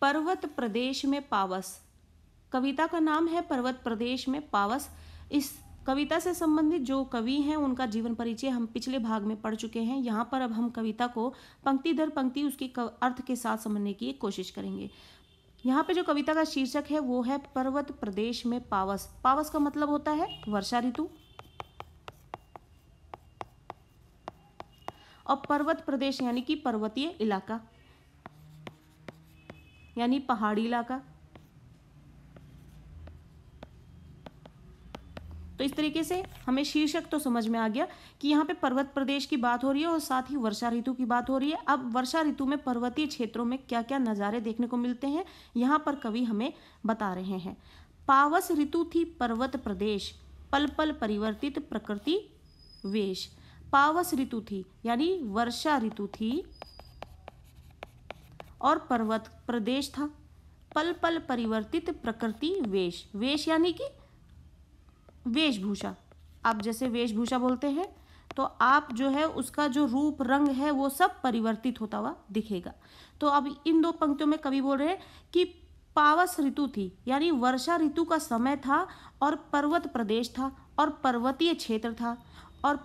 पर्वत प्रदेश में पावस कविता का नाम है पर्वत प्रदेश में पावस इस कविता से संबंधित जो कवि हैं उनका जीवन परिचय हम पिछले भाग में पढ़ चुके हैं यहाँ पर अब हम कविता को पंक्ति दर पंक्ति उसके अर्थ के साथ समझने की कोशिश करेंगे यहाँ पे जो कविता का शीर्षक है वो है पर्वत प्रदेश में पावस पावस का मतलब होता है वर्षा ऋतु और पर्वत प्रदेश यानी कि पर्वतीय इलाका यानी पहाड़ी इलाका तो इस तरीके से हमें शीर्षक तो समझ में आ गया कि यहाँ पे पर्वत प्रदेश की बात हो रही है और साथ ही वर्षा ऋतु की बात हो रही है अब वर्षा ऋतु में पर्वतीय क्षेत्रों में क्या क्या नज़ारे देखने को मिलते हैं यहाँ पर कवि हमें बता रहे हैं पावस ऋतु थी पर्वत प्रदेश पल पल परिवर्तित प्रकृति वेश पावस ऋतु थी यानी वर्षा ऋतु थी और पर्वत प्रदेश था पल पल परिवर्तित प्रकृति वेश वेश यानी कि वेशभूषा आप जैसे वेशभूषा बोलते हैं तो आप जो है उसका जो रूप रंग है वो सब परिवर्तित होता हुआ दिखेगा तो अब इन दो पंक्तियों में कवि बोल रहे हैं कि पावस ऋतु थी यानी वर्षा ऋतु का समय था और पर्वत प्रदेश था और पर्वतीय क्षेत्र था और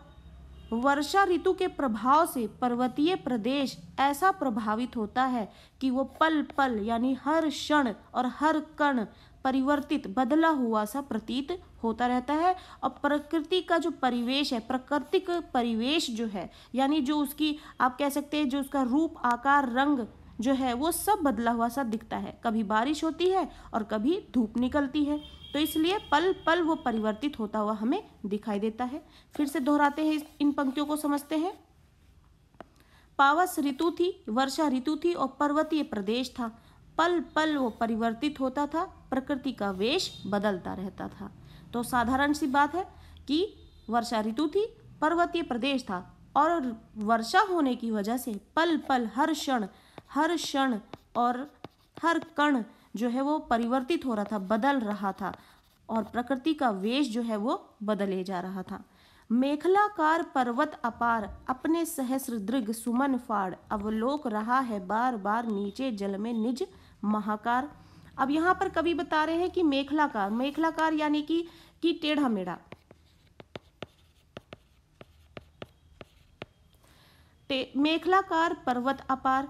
वर्षा ऋतु के प्रभाव से पर्वतीय प्रदेश ऐसा प्रभावित होता है कि वो पल पल यानी हर क्षण और हर कण परिवर्तित बदला हुआ सा प्रतीत होता रहता है और प्रकृति का जो परिवेश है प्राकृतिक परिवेश जो है यानी जो उसकी आप कह सकते हैं जो उसका रूप आकार रंग जो है वो सब बदला हुआ सा दिखता है कभी बारिश होती है और कभी धूप निकलती है तो इसलिए पल पल वो परिवर्तित होता हुआ हमें दिखाई देता है फिर से दोहराते हैं इन पंक्तियों को समझते हैं पावस ऋतु थी वर्षा ऋतु थी और पर्वतीय प्रदेश था पल पल वो परिवर्तित होता था प्रकृति का वेश बदलता रहता था तो साधारण सी बात है कि वर्षा ऋतु थी पर्वतीय प्रदेश था और वर्षा होने की वजह से पल पल हर क्षण हर क्षण और हर कण जो है वो परिवर्तित हो रहा था बदल रहा था और प्रकृति का वेश जो है वो बदले जा रहा था मेखलाकार पर्वत अपार अपने सहस्र दृग सुमन फाड़ अवलोक रहा है बार बार नीचे जल में निज महाकार अब यहाँ पर कवि बता रहे हैं कि मेखलाकार मेखलाकार यानी कि की टेढ़ा मेढ़ा मेखलाकार पर्वत अपार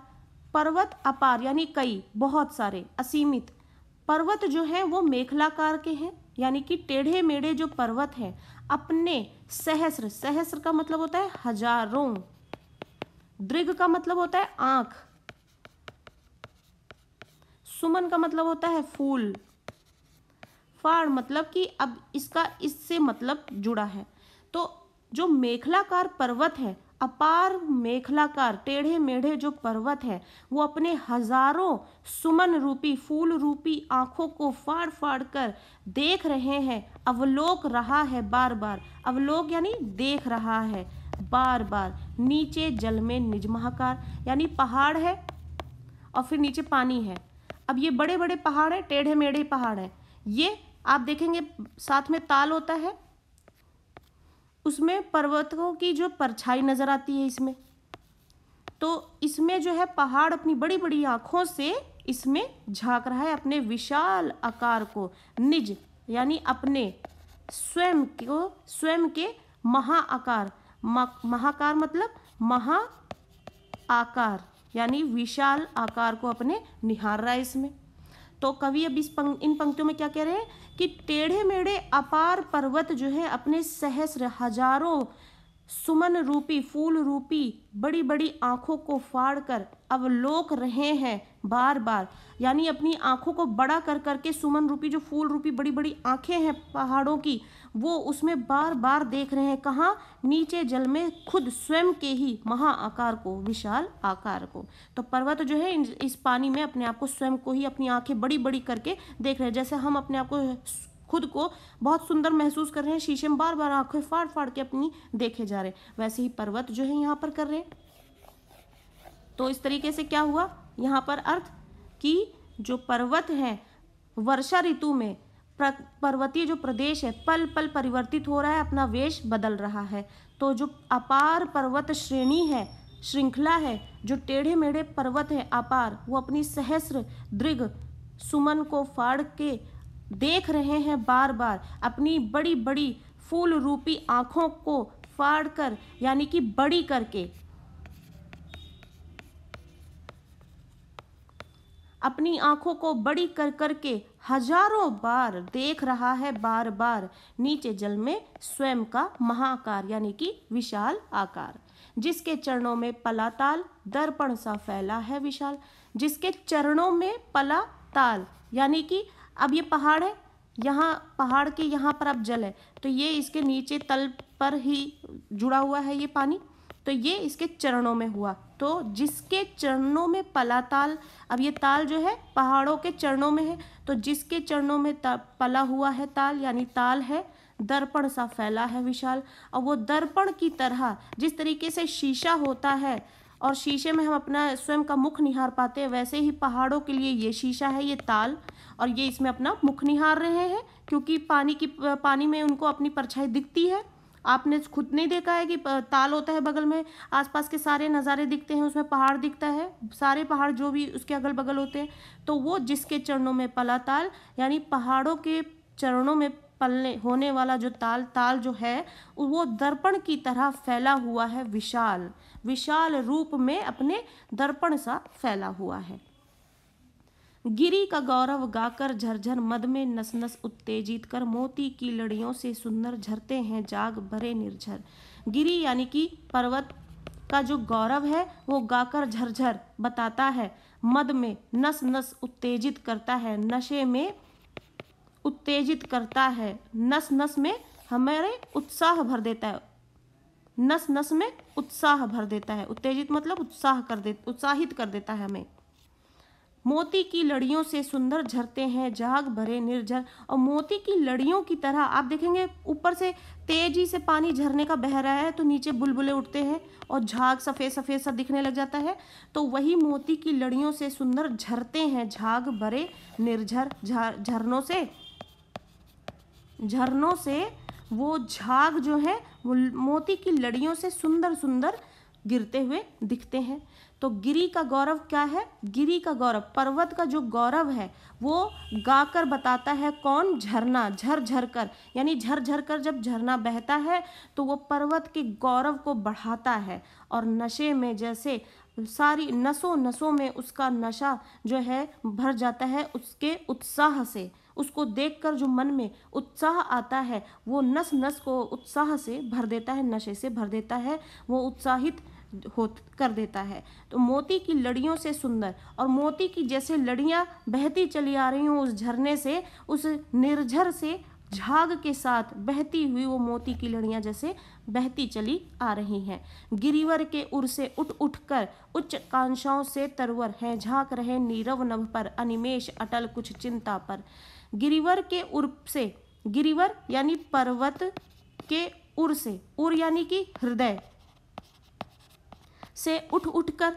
पर्वत अपार यानी कई बहुत सारे असीमित पर्वत जो है वो मेखलाकार के हैं यानी कि टेढ़े मेढ़े जो पर्वत हैं अपने सहस्र सहस्र का मतलब होता है हजारों दृग का मतलब होता है आंख सुमन का मतलब होता है फूल फाड़ मतलब कि अब इसका इससे मतलब जुड़ा है तो जो मेखलाकार पर्वत है अपार मेखलाकार टेढ़े मेढ़े जो पर्वत है वो अपने हजारों सुमन रूपी फूल रूपी आंखों को फाड़ फाड़ कर देख रहे हैं अवलोक रहा है बार बार अवलोक यानी देख रहा है बार बार नीचे जल में निजमहाकार यानी पहाड़ है और फिर नीचे पानी है अब ये बड़े बड़े पहाड़ हैं टेढ़े मेढ़े पहाड़ हैं ये आप देखेंगे साथ में ताल होता है उसमें पर्वतों की जो परछाई नज़र आती है इसमें तो इसमें जो है पहाड़ अपनी बड़ी बड़ी आँखों से इसमें झांक रहा है अपने विशाल आकार को निज यानी अपने स्वयं को स्वयं के महाआकार महाकार मतलब महा आकार यानी विशाल आकार को अपने निहार रहा है इसमें तो कवि अब इस पंक, इन पंक्तियों में क्या कह रहे हैं कि टेढ़े मेढ़े अपार पर्वत जो है अपने सहस्र हजारों सुमन रूपी फूल रूपी बड़ी बड़ी आंखों को फाड़ कर लोक रहे हैं बार बार यानी अपनी आंखों को बड़ा कर करके सुमन रूपी जो फूल रूपी बड़ी बड़ी आंखें हैं पहाड़ों की वो उसमें बार बार देख रहे हैं कहाँ नीचे जल में खुद स्वयं के ही महाआकार को विशाल आकार को तो पर्वत जो है इस पानी में अपने आप को स्वयं को ही अपनी आंखें बड़ी बड़ी करके देख रहे हैं जैसे हम अपने आप को खुद को बहुत सुंदर महसूस कर रहे हैं शीशे में बार बार आंखें फाड़ फाड़ के अपनी देखे जा रहे हैं वैसे ही पर्वत जो है यहाँ पर कर रहे हैं तो इस तरीके से क्या हुआ यहाँ पर अर्थ कि जो पर्वत है वर्षा ऋतु में पर्वतीय जो प्रदेश है पल पल परिवर्तित हो रहा है अपना वेश बदल रहा है तो जो अपार पर्वत श्रेणी है श्रृंखला है जो टेढ़े मेढ़े पर्वत है अपार वो अपनी सहस्र दृग सुमन को फाड़ के देख रहे हैं बार बार अपनी बड़ी बड़ी फूल रूपी आँखों को फाड़ कर यानी कि बड़ी करके अपनी आंखों को बड़ी कर कर के हजारों बार देख रहा है बार बार नीचे जल में स्वयं का महाकार यानी कि विशाल आकार जिसके चरणों में पलाताल दर्पण सा फैला है विशाल जिसके चरणों में पलाताल यानी कि अब ये पहाड़ है यहाँ पहाड़ के यहाँ पर अब जल है तो ये इसके नीचे तल पर ही जुड़ा हुआ है ये पानी तो ये इसके चरणों में हुआ तो जिसके चरणों में पला ताल अब ये ताल जो है पहाड़ों के चरणों में है तो जिसके चरणों में पला हुआ है ताल यानी ताल है दर्पण सा फैला है विशाल और वो दर्पण की तरह जिस तरीके से शीशा होता है और शीशे में हम अपना स्वयं का मुख निहार पाते हैं वैसे ही पहाड़ों के लिए ये शीशा है ये ताल और ये इसमें अपना मुख निहार रहे हैं क्योंकि पानी की पानी में उनको अपनी परछाई दिखती है आपने खुद नहीं देखा है कि ताल होता है बगल में आसपास के सारे नज़ारे दिखते हैं उसमें पहाड़ दिखता है सारे पहाड़ जो भी उसके अगल बगल होते हैं तो वो जिसके चरणों में पला ताल यानी पहाड़ों के चरणों में पलने होने वाला जो ताल ताल जो है वो दर्पण की तरह फैला हुआ है विशाल विशाल रूप में अपने दर्पण सा फैला हुआ है गिरी का गौरव गाकर झरझर मद में नस नस उत्तेजित कर मोती की लड़ियों से सुंदर झरते हैं जाग भरे निर्झर गिरी यानी कि पर्वत का जो गौरव है वो गाकर झरझर बताता है मद में नस नस उत्तेजित करता है नशे में उत्तेजित करता है नस नस में हमारे उत्साह भर देता है नस नस में उत्साह भर देता है उत्तेजित मतलब उत्साह कर दे उत्साहित कर देता है हमें मोती की लड़ियों से सुंदर झरते हैं जाग भरे निर्जर और मोती की लड़ियों की तरह आप देखेंगे ऊपर से तेजी से पानी झरने का बह रहा है तो नीचे बुलबुले उठते हैं और झाग सफ़ेद सफ़ेद सा दिखने लग जाता है तो वही मोती की लड़ियों से सुंदर झरते हैं झाग भरे निर्झर झरनों से झरनों से वो झाग जो है वो मोती की लड़ियों से सुंदर सुंदर गिरते हुए दिखते हैं तो गिरी का गौरव क्या है गिरी का गौरव पर्वत का जो गौरव है वो गाकर बताता है कौन झरना झर झर कर यानी झर झर कर जब झरना बहता है तो वो पर्वत के गौरव को बढ़ाता है और नशे में जैसे सारी नसों नसों में उसका नशा जो है भर जाता है उसके उत्साह से उसको देखकर जो मन में उत्साह आता है वो नस नस को उत्साह से भर देता है नशे से भर देता है वो उत्साहित हो कर देता है तो मोती की लड़ियों से सुंदर और मोती की जैसे लड़ियाँ बहती चली आ रही हूँ उस झरने से उस निर्झर से झाग के साथ बहती हुई वो मोती की लड़ियाँ जैसे बहती चली आ रही हैं गिरिवर के उर से उठ उठकर उच्च कांक्षाओं से तरवर हैं झाँक रहे नीरव नभ पर अनिमेश अटल कुछ चिंता पर गिरिवर के उर से गिरिवर यानी पर्वत के उर से उर यानी कि हृदय से उठ उठकर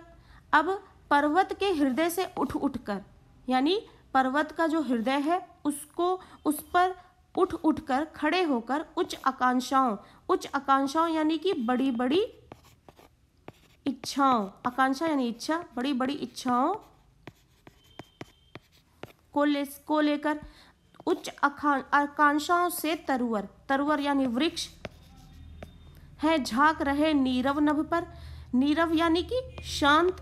अब पर्वत के हृदय से उठ उठकर यानी पर्वत का जो हृदय है उसको उस पर उठ उठकर खड़े होकर उच्च आकांक्षाओं उच्च आकांक्षाओं यानी कि बड़ी बड़ी इच्छाओं आकांक्षा यानी इच्छा बड़ी बड़ी इच्छाओं को ले को लेकर उच्च आकांक्षाओं से तरुअर तरवर यानी वृक्ष है झाक रहे नीरव नभ पर नीरव यानी कि शांत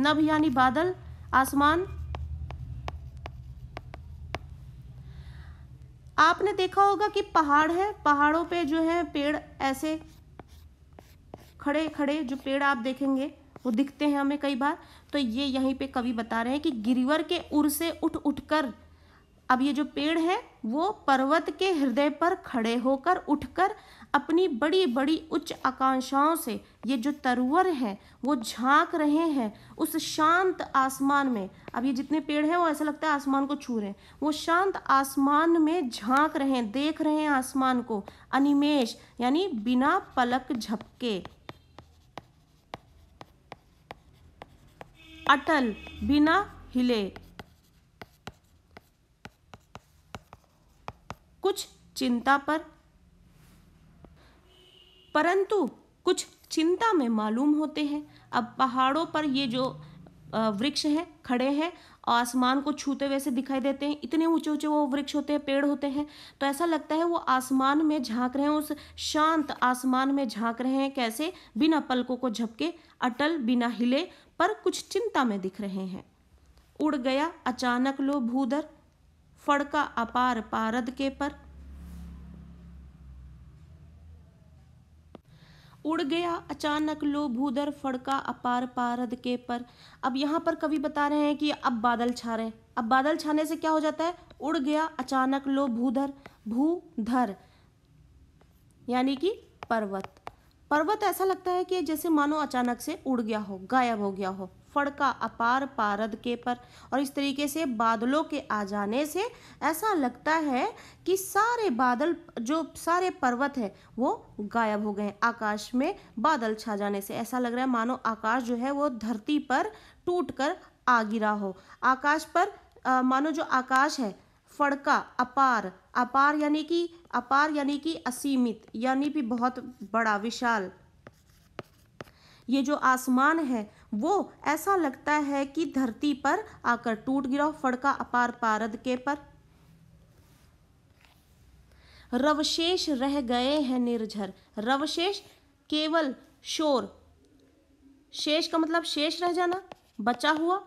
नभ यानी बादल आसमान आपने देखा होगा कि पहाड़ है पहाड़ों पे जो है पेड़ ऐसे खड़े खड़े जो पेड़ आप देखेंगे वो दिखते हैं हमें कई बार तो ये यहीं पे कवि बता रहे हैं कि गिरिवर के उर से उठ उठकर अब ये जो पेड़ है वो पर्वत के हृदय पर खड़े होकर उठकर अपनी बड़ी बड़ी उच्च आकांक्षाओं से ये जो तरवर हैं वो झांक रहे हैं उस शांत आसमान में अब ये जितने पेड़ हैं वो ऐसा लगता है आसमान को छू रहे हैं वो शांत आसमान में झांक रहे हैं देख रहे हैं आसमान को अनिमेश यानी बिना पलक झपके अटल बिना हिले कुछ चिंता पर परंतु कुछ चिंता में मालूम होते हैं अब पहाड़ों पर ये जो वृक्ष हैं खड़े हैं आसमान को छूते वैसे दिखाई देते हैं इतने ऊंचे ऊंचे वो वृक्ष होते हैं पेड़ होते हैं तो ऐसा लगता है वो आसमान में झांक रहे हैं उस शांत आसमान में झांक रहे हैं कैसे बिना पलकों को झपके अटल बिना हिले पर कुछ चिंता में दिख रहे हैं उड़ गया अचानक लो भूदर फड़का अपार पारद के पर उड़ गया अचानक लो भूदर फड़का अपार पारद के पर अब यहाँ पर कवि बता रहे हैं कि अब बादल छा रहे हैं अब बादल छाने से क्या हो जाता है उड़ गया अचानक लो भूधर भूधर यानी कि पर्वत पर्वत ऐसा लगता है कि जैसे मानो अचानक से उड़ गया हो गायब हो गया हो फड़का अपार पारद के पर और इस तरीके से बादलों के आ जाने से ऐसा लगता है कि सारे बादल जो सारे पर्वत है वो गायब हो गए आकाश में बादल छा जाने से ऐसा लग रहा है मानो आकाश जो है वो धरती पर टूट कर आ गिरा हो आकाश पर आ, मानो जो आकाश है फड़का अपार अपार यानी कि अपार यानी कि असीमित यानी भी बहुत बड़ा विशाल ये जो आसमान है वो ऐसा लगता है कि धरती पर आकर टूट गिरा फड़का अपार पारद के पर रवशेष रह गए हैं निर्झर रवशेष केवल शोर शेष का मतलब शेष रह जाना बचा हुआ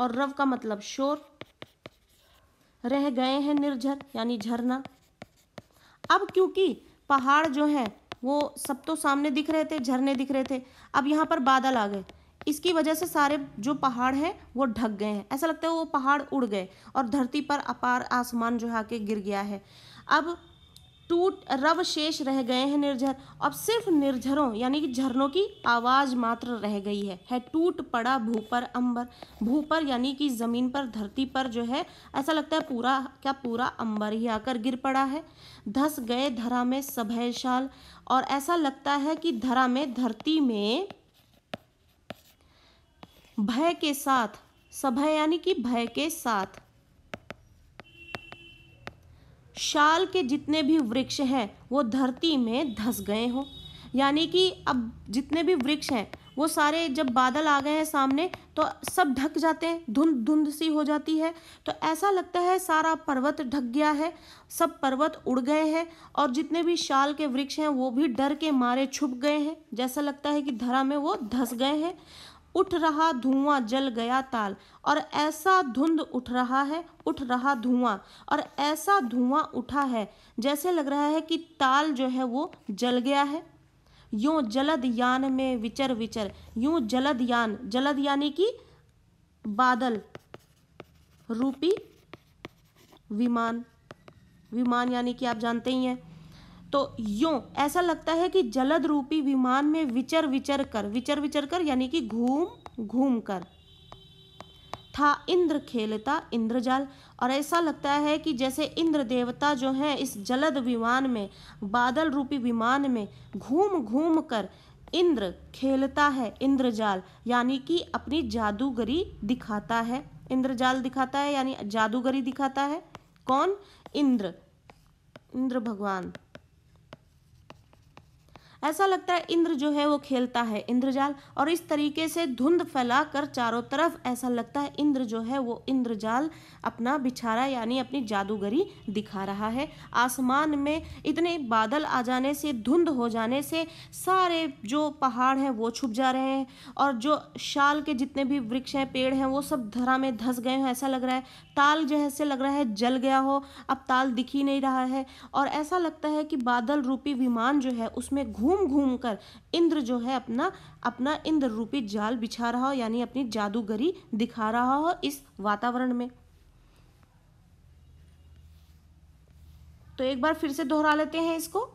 और रव का मतलब शोर रह गए हैं निर्झर यानी झरना अब क्योंकि पहाड़ जो है वो सब तो सामने दिख रहे थे झरने दिख रहे थे अब यहाँ पर बादल आ गए इसकी वजह से सारे जो पहाड़ हैं वो ढक गए हैं ऐसा लगता है वो पहाड़ उड़ गए और धरती पर अपार आसमान जो है आके गिर गया है अब टूट रव शेष रह गए हैं निर्झर अब सिर्फ निर्झरों यानी कि झरनों की आवाज़ मात्र रह गई है है टूट पड़ा भू पर अंबर भू पर यानी कि ज़मीन पर धरती पर जो है ऐसा लगता है पूरा क्या पूरा अंबर ही आकर गिर पड़ा है धस गए धरा में सभय और ऐसा लगता है कि धरा में धरती में भय के साथ सभय यानी कि भय के साथ शाल के जितने भी वृक्ष हैं वो धरती में धस गए हों यानी कि अब जितने भी वृक्ष हैं वो सारे जब बादल आ गए हैं सामने तो सब ढक जाते हैं धुंध धुंध सी हो जाती है तो ऐसा लगता है सारा पर्वत ढक गया है सब पर्वत उड़ गए हैं और जितने भी शाल के वृक्ष हैं वो भी डर के मारे छुप गए हैं जैसा लगता है कि धरा में वो धस गए हैं उठ रहा धुआं जल गया ताल और ऐसा धुंध उठ रहा है उठ रहा धुआं और ऐसा धुआं उठा है जैसे लग रहा है कि ताल जो है वो जल गया है यूं जलद यान में विचर विचर यूं जलद यान जलद यानी कि बादल रूपी विमान विमान यानी कि आप जानते ही हैं तो यूं ऐसा लगता है कि जलद रूपी विमान में विचर विचर कर विचर विचर कर यानी कि घूम घूम कर था इंद्र खेलता इंद्रजाल और ऐसा लगता है कि जैसे इंद्र देवता जो हैं इस जलद विमान में बादल रूपी विमान में घूम घूम कर इंद्र खेलता है इंद्रजाल यानी कि अपनी जादूगरी दिखाता है इंद्रजाल दिखाता है यानी जादूगरी दिखाता है कौन इंद्र इंद्र भगवान ऐसा लगता है इंद्र जो है वो खेलता है इंद्रजाल और इस तरीके से धुंध फैलाकर चारों तरफ ऐसा लगता है इंद्र जो है वो इंद्रजाल अपना बिछारा यानी अपनी जादूगरी दिखा रहा है आसमान में इतने बादल आ जाने से धुंध हो जाने से सारे जो पहाड़ हैं वो छुप जा रहे हैं और जो शाल के जितने भी वृक्ष हैं पेड़ हैं वो सब धरा में धस गए हैं ऐसा लग रहा है ताल जैसे लग रहा है जल गया हो अब ताल दिख ही नहीं रहा है और ऐसा लगता है कि बादल रूपी विमान जो है उसमें घूम घूम घूम कर इंद्र जो है अपना अपना इंद्र रूपी जाल बिछा रहा हो यानी अपनी जादूगरी दिखा रहा हो इस वातावरण में तो एक बार फिर से दोहरा लेते हैं इसको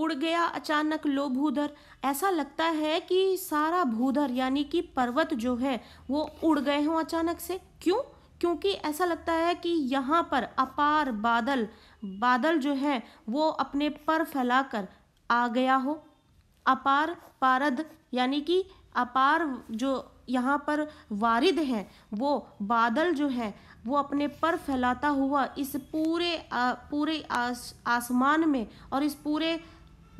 उड़ गया अचानक लो भूधर ऐसा लगता है कि सारा भूधर यानी कि पर्वत जो है वो उड़ गए हों अचानक से क्यों क्योंकि ऐसा लगता है कि यहाँ पर अपार बादल बादल जो है वो अपने पर फैलाकर आ गया हो अपार पारद यानी कि अपार जो यहाँ पर वारिद हैं वो बादल जो है वो अपने पर फैलाता हुआ इस पूरे आ, पूरे आस आसमान में और इस पूरे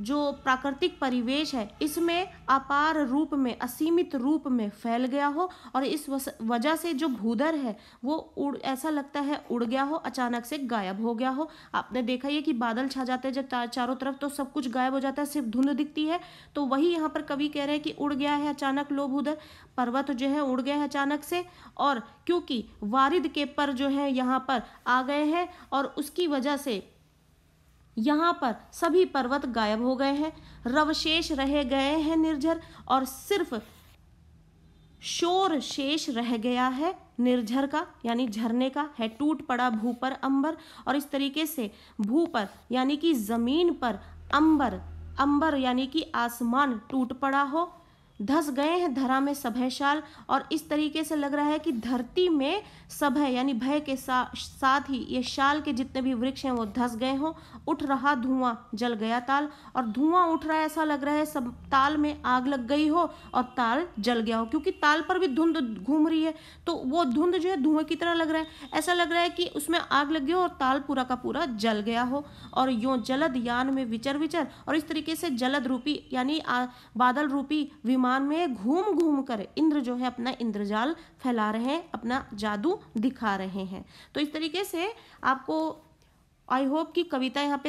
जो प्राकृतिक परिवेश है इसमें अपार रूप में असीमित रूप में फैल गया हो और इस वजह से जो भूदर है वो उड़ ऐसा लगता है उड़ गया हो अचानक से गायब हो गया हो आपने देखा ये कि बादल छा जाते हैं जब चारों तरफ तो सब कुछ गायब हो जाता है सिर्फ धुंध दिखती है तो वही यहाँ पर कवि कह रहे हैं कि उड़ गया है अचानक लो भूदर पर्वत जो है उड़ गया है अचानक से और क्योंकि वारिद के पर जो है यहाँ पर आ गए हैं और उसकी वजह से यहाँ पर सभी पर्वत गायब हो गए हैं रवशेष रह गए हैं निर्झर और सिर्फ शोर शेष रह गया है निर्झर का यानी झरने का है टूट पड़ा भू पर अंबर और इस तरीके से भू पर यानी कि जमीन पर अंबर अंबर यानी कि आसमान टूट पड़ा हो धस गए हैं धरा में सभयशाल और इस तरीके से लग रहा है कि धरती में सभय यानी भय के सा, साथ ही ये शाल के जितने भी वृक्ष हैं वो धस गए हों उठ रहा धुआं जल गया ताल और धुआं उठ रहा है ऐसा लग रहा है सब ताल में आग लग गई हो और ताल जल गया हो क्योंकि ताल पर भी धुंध घूम रही है तो वो धुंध जो है धुएं की तरह लग रहा है ऐसा लग रहा है कि उसमें आग लग गई हो और ताल पूरा का पूरा जल गया हो और यो जलद यान में विचर विचर और इस तरीके से जलद रूपी यानी बादल रूपी विमान आसमान में घूम घूम कर इंद्र जो है अपना इंद्रजाल फैला रहे हैं अपना जादू दिखा रहे हैं तो इस तरीके से आपको आई होप कि कविता यहाँ पे